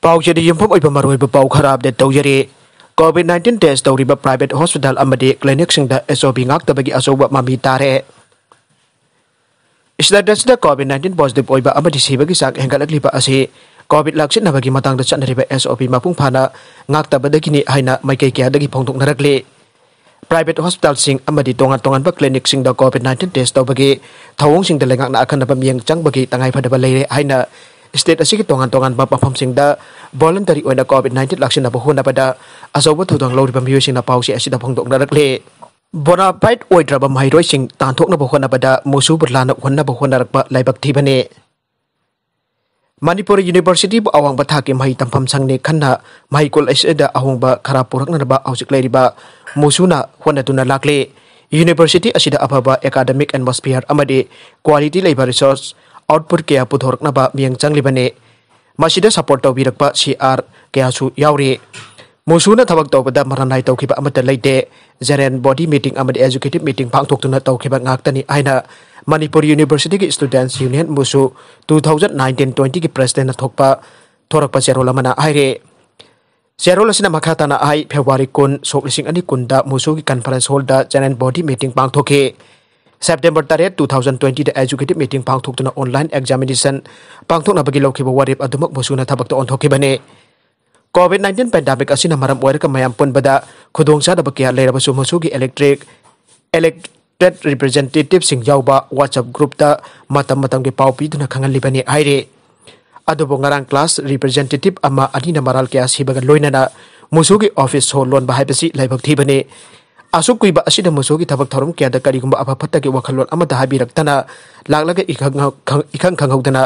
Pauja jadi jempol ibu maru ibu pau karab de tau jari. COVID-19 test tau riba private hospital amade klinik singda SOP eso bingak aso buat mami tare. Isda dan sida COVID-19 positif oi ba amade si bagi sak hingga lagi asih. COVID laksin na bagi matang desa dari ba SOP mapung pana ngak ta bada kini haina mai kai kia dagi pongtuk Private hospital sing amade tongan-tongan ba klinik sing da COVID-19 test tau bagi tawung sing da lengak na akan na pamiyang cang bagi tangai pada balai haina. state asik tongan tongan ba pafam sing da voluntary oina covid 19 laksin na pohun pada asobo thu dong lo ri pamyu sing na pau si asida phong dong na rak le bona pait oidra ba mai roi sing tan thok na pohun pada musu burla na hon na pohun rak ba laibak thi bane Manipur University bu awang ba thaki mai tampam sang ne khanna mai kol asida ahong ba khara purak na ba ausik le ri ba musu na hon na tuna lakle University asida ababa academic atmosphere amade quality labor resource output kaya puthoraknaba miyang Masih masida support tawbirakpa cr kaya su yauri musuna tau tawbada maranai tawkhiba amata leite Zeren body meeting amad educative meeting phangthokna ngak tani aina manipur university ki students union musu 2019 20 ki president thokpa pa cherola mana aire Serola sina makata na ai February kun sok lising ani kunda musugi conference hall da body meeting pang ke. September तरह two thousand twenty executive meeting पांथोना online examination पांथोनबी लौखीब वरीब अदुमक मसूना थबक ओंथोखीबने COVID nineteen pandemic असिना मरम ओइरक मयाम पुनबदा खुदोंचादब क्या लेरबसु मसूगी इलेक्ट्रिक इलेक्टेड रिप्रेजेंटेटिव सिंग याउबा व्हाट्सएप ग्रुपता मतम मतम के पाव पीदुना खंगलिबने आइरे अदुबो ngarang class representative ama ani na maral kya sibaga office basi thibane असुक्त मूसू थब थौर क्या कहींगम अफ फत की वखलोल लाला इखं खाऊदना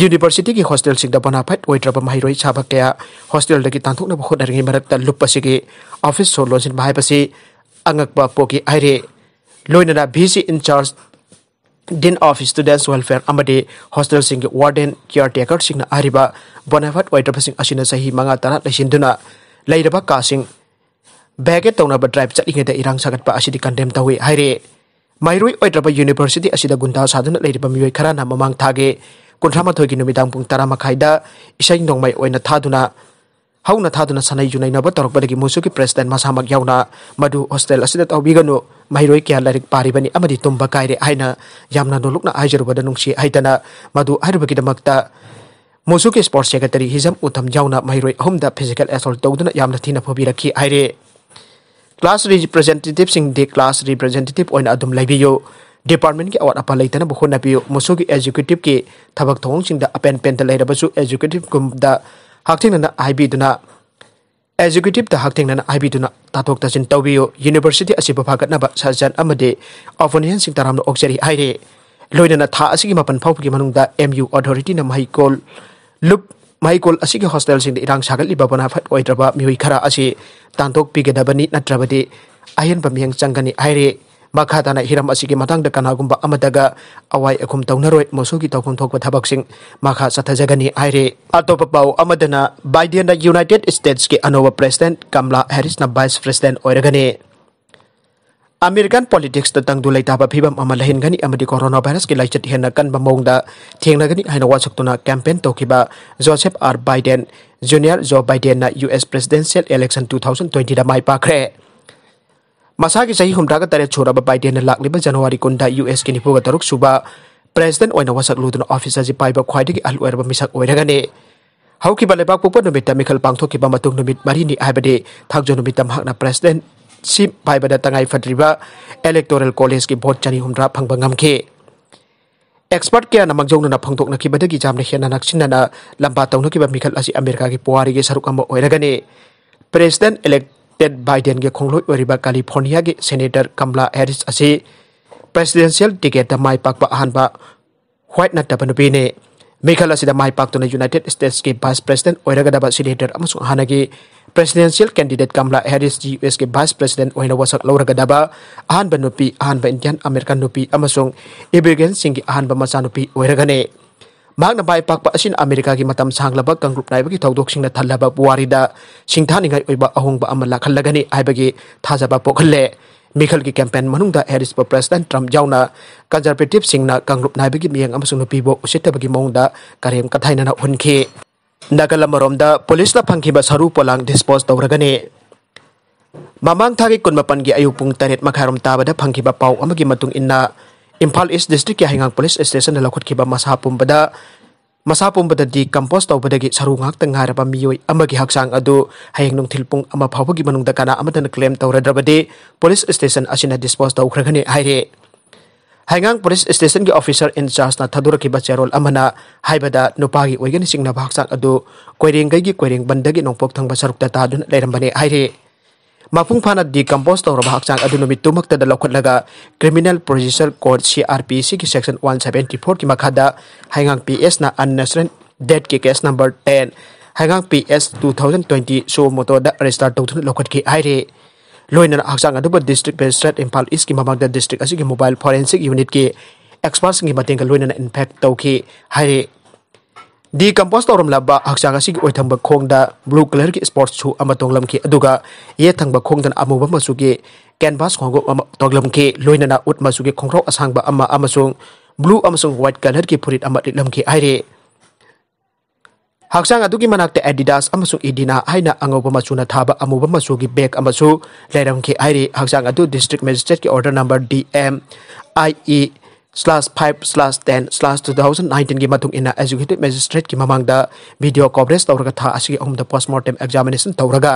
यूनीसीटी की होस्टल बना फैट्रब महरो सब क्या हॉस्टल की तथोनब हूटरी मरत लुपी ऑफिस सो लोजन है अगक् पो की आईरे लोना भी सी in-charge dean of students welfare hostel hostel warden caretaker bonafide वैद्रब्ही मंगा तरह लेना लेब का bagai tahun apa drive cak ingat irang sangat pak asyik kandem tahu e. hai re mairui oi drapa university asyik da gunta sadun lady pemilih karena memang tage kunrama tuh gini bidang pung tarama kaida isya dong mai oi natha duna hau natha duna sana iju nai nabat orang pergi musuh ki presiden masa mak yauna madu hostel asyik da tahu bigano mairui kian lari pari bani amadi tumba kaire hai na yamna doluk na ajar pada nungsi hai madu hari bagi da makta Musuh sports jaga dari hizam utam jauh na mahiroi home physical assault tau dana yamna tina pobi raki aire. Class representative रिप्रेजेंटेटिवसिंगदी class representative होना अदुम department की award अपा लेते होना मसोगी executive की थबक थोंग अपेन पेन लेरबसु एजुकेटिव गुमद हाक्थिंगना हाइबिदुना एजुकेटिव हाक्थिंगना हाइबिदुना ताथोक तासिन तौबियो यूनिवर्सिटी असिब फागतनब सजन अमदे ऑफोनियन सिंह तराम ओक्सरी हाइरे लोइना था असिगी मपन फाउपगी एम यू अथोरीटी मई महैकोल लुप माइकोल असी हॉस्टल सिंह इरांग सागल लिबा बना फट ओय द्रबा मिउई खरा असी तांतोक पिगे दबनी नत्रबदि आयन बमियंग चंगनी आइरे माखा दाना हिरम असी के द कना अमदगा अवाय अखुम तौनरोय मोसो की तौखुम थोक थबक माखा सथ जगनी आइरे आतो पपाउ अमदना बाइडेन द यूनाइटेड स्टेट्स के अनोवा प्रेसिडेंट कमला हैरिस ना वाइस प्रेसिडेंट ओयरगनी American politics ta tang dulai taba phibam ama lahin gani amadi coronavirus ki laichat hena kan ba mong thengna gani haina wa chaktuna campaign to Joseph R Biden Junior Joe Biden na US presidential election 2020 da mai pakre masa sahi humda ga tare chora ba Biden na lakliba January kun US ki nipu taruk suba president oina wasak ludun officer ji pai khwaidi ki alu erba misak oira gani hauki ba lebak pupa numita mikhal pangtho ki ba matung numit marini aibade thakjo numita mahakna president ꯁꯤꯞ ꯄꯥꯏꯕꯗ ꯇꯉꯥꯏ electoral college की vote चनी ꯍꯨꯝꯗ꯭ꯔꯥ ꯐꯪꯕ गमे expert क्या नमक जो फंगदगी जाम हेन नक्सीन लंबा तौनब मिखल अमेरिका की पुवारी की सरुकने प्रेसीडेंट इलेक्टेड बाइडेन के खोलोब कैलिफोर्निया की senator Kamala Harris presidential ticket माई पाक अहम व्हाइट नतबने मेघालय से माई पाक्तुना यूनाइटेड स्टेट्स के भाई प्रेसिडेंट ओइरगदबा सिनेटर अमसुंग हानागी प्रेसिडेंशियल कैंडिडेट कमला हेरीस जी यूएस के भाई प्रेसीडेंट ओइना वसक लौरगदबा अहानबा नुपी इंडियन अमेरिकन नुपी अमसुंग इबिगेन सिंह की अहानबा मचा नुपी ओइरगने मागना बाय पाक्पा असिन अमेरिका की मतम सांगलब कंग्रुप नाइबकी थौदोकसिंगना थल्लब बुवारीदा सिंथानिंगाई ओइबा अहोंब लाखलगनी खल्लगने पोखल्ले Mikhail ki campaign manung da Harris for President Trump jauna conservative sing na kangrup nai bigi miang amasung no pibo usita bagi mong da karem na na hunki. Nagalamarom da polis la pangki ba saru polang dispose tau Mamang tagi kun mapan gi ayupung tanit makharom ta bada pangki ba pau amagi matung inna. Impal East District ya hingang polis station na lakot ki ba masahapum bada ꯃꯁꯥ ꯄꯨꯝꯕꯗꯗꯤ ꯀꯝꯄꯣꯁ ꯇꯧꯕꯗꯒꯤ ꯁꯔꯨ ꯉꯥꯛꯇ ꯉꯥꯏꯔꯕ ꯃꯤꯑꯣꯏ ꯑꯃꯒꯤ ꯍꯛꯆꯥꯡ ꯑꯗꯨ ꯍꯌꯦꯡ ꯅꯨꯡꯊꯤꯜ ꯄꯨꯡ ꯑꯃ ꯐꯥꯎꯕꯒꯤ ꯃꯅꯨꯡꯗ ꯀꯅꯥ ꯑꯃꯠꯇꯅ ꯀ꯭ꯂꯦꯝ ꯇꯧꯔꯗ꯭ꯔꯕꯗꯤ ꯄꯨꯂꯤꯁ ꯁ꯭ꯇꯦꯁꯟ ꯑꯁꯤꯅ ꯗꯤꯁꯄꯣꯁ ꯇꯧꯈ꯭ꯔꯒꯅꯤ ꯍꯥꯏꯔꯦ हाईगांग पुलिस स्टेशन के ऑफिसर इंचार्ज थदुरब चेरोल नुपा की चिंगब हक कोईरेंगई की कोईरेंग बंद की नोपोक थंग सरुक तादन लेरबने ꯃꯄꯨꯡ ꯐꯥꯅ ꯗꯤꯀꯝꯄꯣꯁ ꯇꯧꯔꯕ ꯍꯛꯆꯥꯡ ꯑꯗꯨ ꯅꯨꯃꯤꯠꯇꯨꯃꯛꯇꯗ ꯂꯧꯈꯠꯂꯒ criminal procedure code C R P ꯁꯤꯒꯤ ꯁꯦꯛꯁꯟ ꯋꯥꯟ ꯁꯕꯦꯟꯇꯤ ꯐꯣꯔꯒꯤ ꯃꯈꯥꯗ ꯍꯩꯉꯥꯡ ꯄꯤ ꯑꯦꯁꯅ ꯑꯟꯅꯦꯆꯔꯦꯜ ꯗꯦꯠꯀꯤ ꯀꯦꯁ ꯅꯝꯕꯔ ꯇꯦꯟ ꯍꯩꯉꯥꯡ P S two thousand twenty ꯁꯣ ꯃꯣꯇꯣꯗ ꯔꯦꯖꯤꯁꯇꯥꯔ ꯇꯧꯗꯨꯅ ꯂꯧꯈꯠꯈꯤ ꯍꯥꯏꯔꯤ ꯂꯣꯏꯅꯅ ꯍꯛꯆꯥꯡ ꯑꯗꯨꯕꯨ ꯗꯤꯁꯇ꯭ꯔꯤꯛ ꯃꯦꯖꯤꯁꯇ꯭ꯔꯦꯠ ꯏꯝꯐꯥꯜ ꯏꯁꯀꯤ ꯃꯃꯥꯡꯗ ꯗꯤꯁꯇ꯭रिꯛ ꯑꯁꯤꯒꯤ ꯃꯣꯕꯥꯏꯜ ꯐꯣꯔꯦꯟꯁꯤꯛ ꯌꯨꯅꯤꯠꯀꯤ ꯑꯦꯛꯁꯄꯥꯔꯠꯁꯤꯡꯒꯤ ꯃꯇꯦꯡꯒ ꯂꯣꯏꯅꯅ ꯏꯟꯐꯦꯛ ꯇꯧꯈꯤ ꯍꯥꯏꯔꯤ डिकम्पोज तौरमलब हक्चांग असिगी ओइथंब ब्लू कलर की स्पोर्ट्स शू अमा तोंगलमखि अदुगा ये थंगब खोंगदन अमुब मसुगे कैनवास खोंगो अमा तोंगलमखि लोइनना उत मसुगे खोंग्रो ब्लू व्हाइट कलर की फुरित अमा लितलमखि आइरे हक्चांग अदुगी मनाक्ते एडिडास अमासुंग इडिना हाइना अंगोब मसुना थाबा अमुब मसुगी बैग अमासु लाइरमखि आइरे हक्चांग अदु डिस्ट्रिक्ट मजिस्ट्रेट की order number DM IE slash 5 slash 10 slash 2019 की मथुंग इना एजुकेटेड मजिस्ट्रेट की ममांगदा वीडियो कवरेज तौर था असिगे अहुमदा पोस्टमार्टम एग्जामिनेशन तौरगा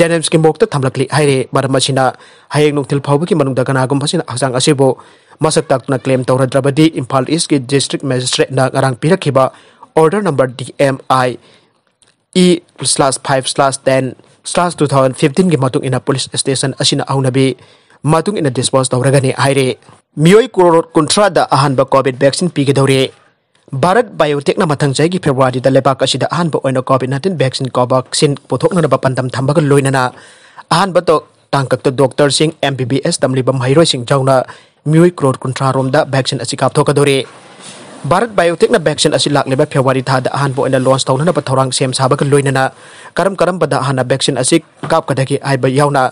जेनेम्स की मोक्त थमलकली हाइरे मरम असिना हायेंग नोंथिल की मनुंग दगनागुम असिना तकना क्लेम तौरद्रबदी इम्फाल ईस्ट की डिस्ट्रिक्ट मजिस्ट्रेट ना गरांग पिरखिबा order number DMI E slash 5 slash 10 slash 2015 की मथुंग इना पुलिस स्टेशन अहुनबी मतुंग इन डिस्पोज तौरगने हाइरे मियोय करोड़ कुंत्रा अहानब कोविड वैक्सीन पीगदौरे भारत बायोटेक मथंग जैगी फेब्रुवारी लेपाक अहानब ओइनो कोविड नाइन्टीन वैक्सीन कोवैक्सीन पोथोक्नब पंदम थंबग लोइनना अहानब तो तांकक तो डॉक्टर सिंह एमबीबीएस तमलीब हाइरो सिंह जौना मियोय करोड़ कुंत्रा रोम द वैक्सीन असि कापथोकदौरे भारत बायोटेक वैक्सीन असि लाखलेब फेब्रुवारी था अहानब ओइनो लॉन्च तौनब थौरांग सेम साबग लोइनना करम करम बद अहान वैक्सीन असि कापकदगी आइब यौना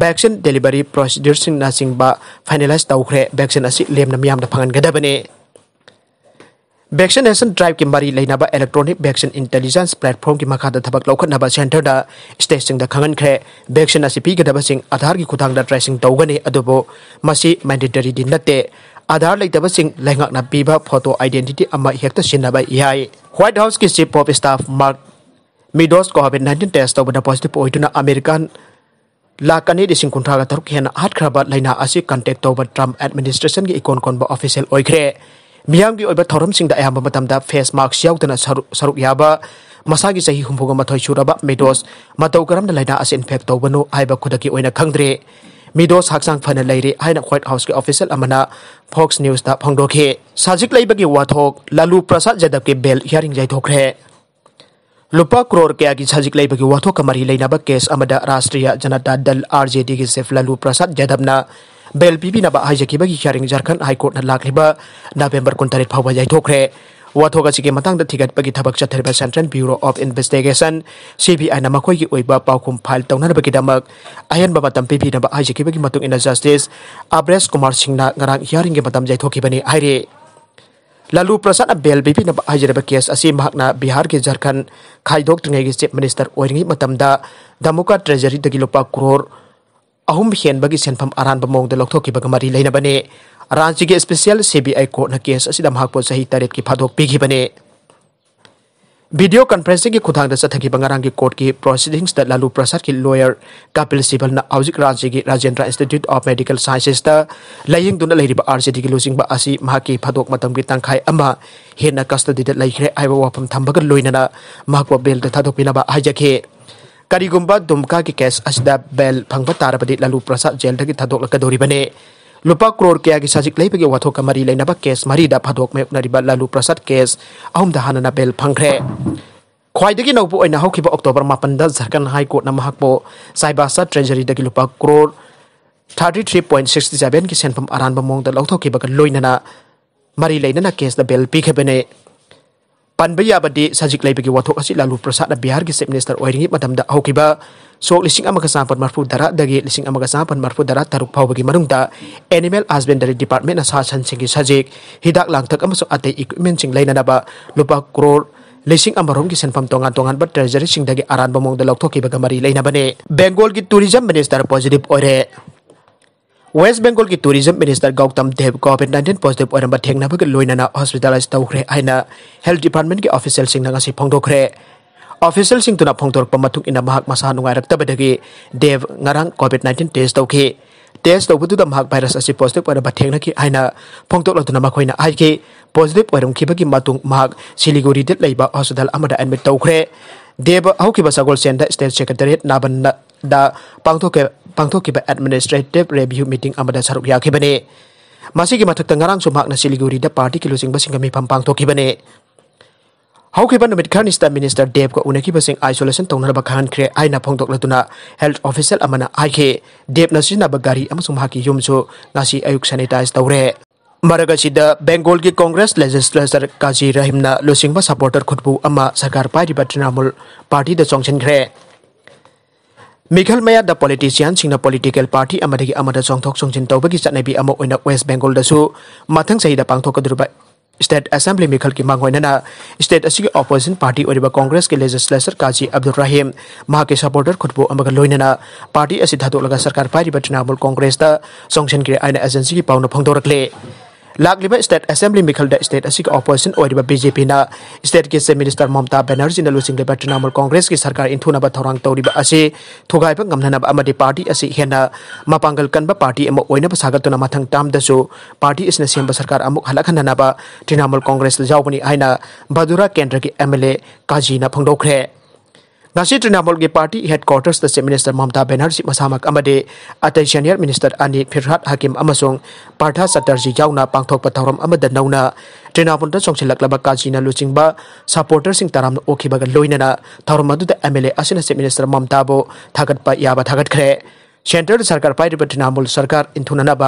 ꯚꯦꯛꯁꯤꯟ ꯗꯦꯂꯤꯚꯔꯤ ꯄ꯭ꯔꯣꯁꯤꯗ꯭ꯌꯨꯔꯁꯤꯡꯅꯆꯤꯡꯕ ꯐꯥꯏꯅꯦꯂꯥꯏꯁ ꯇꯧꯈ꯭ꯔꯦ ꯚꯦꯛꯁꯤꯟ ꯑꯁꯤ ꯂꯦꯝꯅ ꯃꯤꯌꯥꯝꯗ ꯐꯪꯍꯟꯒꯗꯕꯅꯤ ꯚꯦꯛꯁꯤꯅꯦꯁꯟ ꯗ꯭ꯔꯥꯏꯕꯀꯤ ꯃꯔꯤ ꯂꯩꯅꯕ ꯏꯂꯦꯛꯇ꯭ꯔꯣꯅꯤꯛ ꯚꯦꯛꯁꯤꯟ ꯏꯟꯇꯦꯂꯤꯖꯦꯟꯁ ꯄ꯭ꯂꯦꯠꯐꯣꯔꯝꯒꯤ ꯃꯈꯥꯗ ꯊꯕꯛ ꯂꯧꯈꯠꯅꯕ ꯁꯦꯟꯇꯔꯗ ꯁ꯭ꯇꯦꯠꯁꯤꯡꯗ ꯈꯪꯍꯟꯈ꯭ꯔꯦ ꯚꯦꯛꯁꯤꯟ ꯑꯁꯤ ꯄꯤꯒꯗꯕꯁꯤꯡ ꯑꯥꯙꯥꯔꯒꯤ ꯈꯨꯠꯊꯥꯡꯗ ꯇ꯭ꯔꯦꯁꯤꯡ ꯇꯧꯒꯅꯤ ꯑꯗꯨꯕꯨ ꯃꯁꯤ ꯃꯦꯟꯗꯦꯇꯔꯤꯗꯤ ꯅꯠꯇꯦ आधार लेटबसिंग लेंगना पीब फोटो आइडेंटिटी हेक्त सिब व्हाइट हाउस की chief of staff Mark Meadows COVID nineteen test तब पॉजिटिव अमेरिकन लाख अने कुंथ्रा तरुक हेन हाथ्रब लाइना कंटेक् तब ट्रम्प एडमिनिस्ट्रेशन की इकोन कौन ऑफिसल होग्रे मियाम थौरमसिंग अयब फेस मार्क्स यादना सरुक याब मसा की चाही हूफुग मथई सूरब मेडोस मतौ करम लाइना इन्फेक्ट तौबनो तो है खुद की खंद्रे मेडोस हाक्सांग फन लेरे हाइन ह्वाइट हाउस के ऑफिसल अमना फॉक्स न्यूज़ दा फोंगदोखे साजिक लेबगी वाथोक लालू प्रसाद यादव के बेल हियरिंग जाइथोखरे Lupa crore kaya gi sajik lai bagi watu kamari lai naba kes amada Rastriya Janata Dal RJD gi Sef Lalu Prasad Jadabna bail पीबी हाइजकी हियरिंग झारखंड हाईकोर्ट लाखब नवेंबर कुंतरे फाव जाइथोखे वाथोग अगे मतंग थीगत थबक चथरब सेंट्रल ब्यूरो ऑफ इन्वेस्टिगेशन सीबीआईना मखोगी पाखुम फाइल तौनबगीदमक अहब मतम पीबीब हाइजकी जस्टिस अब्रेश कुमार सिंह हियरिंग मतम लालू प्रसाद बेल बीब केस बिहार के झारखंड खादों की चीफ मिनीस्टर होगी दमुका ट्रेजरी लुप क्रोर अहम हेनब की सेंफम अरब मौदीब मरी लेने रांची के special C B I court case चाह तरह की फादोंने वीडियो कॉन्फ्रेंसिंग के खुदांग चतरांग कोर्ट की प्रोसीडिंग्स लालू प्रसाद की लोयर कपिल सिबल हजिक राज्य की Rajendra Institute of Medical Sciences लयेंदन आर जे डी की लुचिब की फदोक की तंखा हेन कस्टडी लेखे आब वम थम्बग लोनना बेल थे कारीगुब दुमका की कैस अब बेल फंग तारबद लालू प्रसाद जेल की थदोलने ꯂꯨꯄꯥ ꯀ꯭ꯔꯣꯔ ꯀꯌꯥꯒꯤ ꯁꯥꯖꯤꯛ ꯂꯩꯕꯒꯤ ꯋꯥꯊꯣꯛꯀ ꯃꯔꯤ ꯂꯩꯅꯕ ꯀꯦꯁ ꯃꯔꯤꯗ ꯐꯥꯗꯣꯛ ꯃꯥꯌꯣꯛꯅꯔꯤꯕ ꯂꯥꯂꯨ ꯄ꯭ꯔꯁꯥꯗ ꯀꯦꯁ ꯑꯍꯨꯝꯗ ꯍꯥꯟꯅꯅ ꯕꯦꯜ ꯐꯪꯈ꯭ꯔꯦ ख्वाइदगी नौब हौब अक्टोबर मापन झारखंड हाईकोर्ट ट्रेजरी ट्रेजरीदगी लुपा crore thirty three point sixty seven की सेंफम अरानब मौद लौथों लोनना मरी लेना केस बेल पीखेबने पानब याबदे सजिक लेबगे वथोक असि लालू प्रसाद बिहार की चीफ मिनिस्टर ओइरिंगि मदमदा हौकिबा सोक लिसिंग अमगा सापन मरफु दरा दगे लिसिंग अमगा सापन मरफु दरा तरुक फावबगे मरुंगदा एनिमल हस्बेंडरी डिपार्टमेंट ना सासन सिंगि सजिक हिदाक लांगथक अमसो अते इक्विपमेंट सिंग लैनानाबा लुपा करोड़ की सेंफम तोान तोंगान ट्रेजरी अरब दगे आरान बमोंग द लौथोकिबा गमरी लैनाबने बेंगोल की टूरिज्म मिनिस्टर पॉजिटिव ओरे वेस्ट बेंगल की tourism minister Gautam Deb COVID nineteen positive होने थेंगे लोनना हॉस्पिटलाइज तौरे हेल्थ डिपार्टमेंट के ऑफिसल फोंदोखे ऑफिसल फोंदोरप मसा नुराबदी Deb ngarang COVID nineteen test तौखी टेस्ट तौबद भाईरस पॉजिटिव होने थेंगे फोंदोलना पॉजिटिव होरम सिलीगुरी हॉस्पिटल एडमिट तौरे देव सगोल सेंटर स्टेट सेक्रेटरी नाबन दा पांगथोके पांगथोकिबा administrative review meeting amada saruk yakhibane masigi mathakta ngarang sumakna siliguri da party kilosing basinga mipham paंगथोकिबane हौखेब नुमित खरनि स्टेट मिनिस्टर देवको उनखिबसिंग आइसोलेशन तौनरबा खानख्रे आइना फोंदोकलतुना हेल्थ ऑफिसर अमना आइखे देवना सिनाबा गारी अमसुम हाकी युमसु नासी आयुक सैनिटाइज तौरे मरगसिद बेंगोल की कांग्रेस लेजिस्लेचर काजी रहीमना लुसिंगबा सपोर्टर खुदबू अमा सरकार पाइरिबा तृणमूल पार्टी द चोंगसनख्रे Mikhal Maya the politician sing the political party amadi amada song thok song jin tawbagi satnabi amo oina West Bengal da su mathang sai da pangthok kadruba state assembly मिखल की मांगना state की opposition party और कांग्रेस के लेजिस्लेसर काजी अब्दुल रहीम के supporter खुदबू लोनना party धादोलगा सरकार पाई तृणमूल कांग्रेस चौसनग्रे आईन agency की पाने फोंदे लाग स्टेट असेंबली मिखल स्टेट की अपोजिशन हो बीजेपी स्टेट की चीफ मिनिस्टर ममता बेनर्जी लुचिंग तृणमूल कांग्रेस की सरकार इंथुब थौर तौरीब पार्टी हेन मपांगल कन्ब पार्टी सागतना मथंग तामदू पार्टी सेम सरकार हल्हनब तृणमूल कांग्रेस जाबनी भदुरा केंद्र की एम एल ए काजी फंगदे ngasi Trinamool gi party headquarters the Chief Minister Mamta Banerjee masamak amade atai senior minister Ani Firhat Hakim amasung Partha Satarji yauna pangthok pathorom amade nauna Trinamool ta chongchilaklaba kajina luchingba supporter sing taram okhi ga loinana thorom adu da MLA asina Chief Minister Mamta bo thagat pa ya ba thagat khre sarkar pai ribat centre सरकार पाई ba सरकार इंथुनब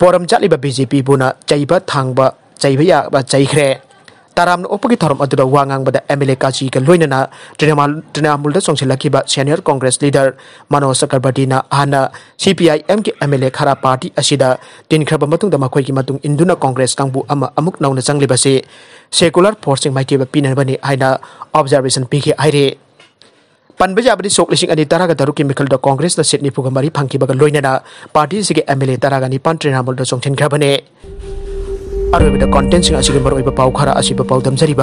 पोरम चालीब BJP बुना चैब थांग चैब याब चैख्रे ताराम उपकी थरम अदुदा वांगांग बदा MLA Kazi का लोइनना त्रिनामल त्रिनामुल द सोंगसे लखिबा सीनियर कांग्रेस लीडर मनोज चक्रवर्ती ना आना सीपीआई एम के एमएलए खरा पार्टी असिदा तीन खरब मतुंग द मखोय की मतुंग इंदुना कांग्रेस कांगबु अमा अमुक नौन जंगलिबासे सेकुलर फोर्सिंग माइके पिनन बने आइना ऑब्जर्वेशन पीके आइरे पनब जाबदी सोक लिंग अनी तरह तरुक मिखल कांग्रेस सिटनी फुग मरी फंगीबग लोइनना पार्टी से एमएलए तरह निपान त्रिनामुल चौंथनग्रबने अरबद कंटेंट सिंह पाव खराब पाव दमजरीब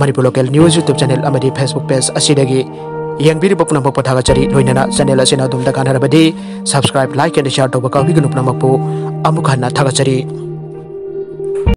Manipur local news YouTube channel Facebook page अगर यंगबीरिब पुनमक पथागचरी लोइनना चैनल असिना दुमदा सब्सक्राइब लाइक एंड शेयर तोबका विगनु पुनमक पु अमुखना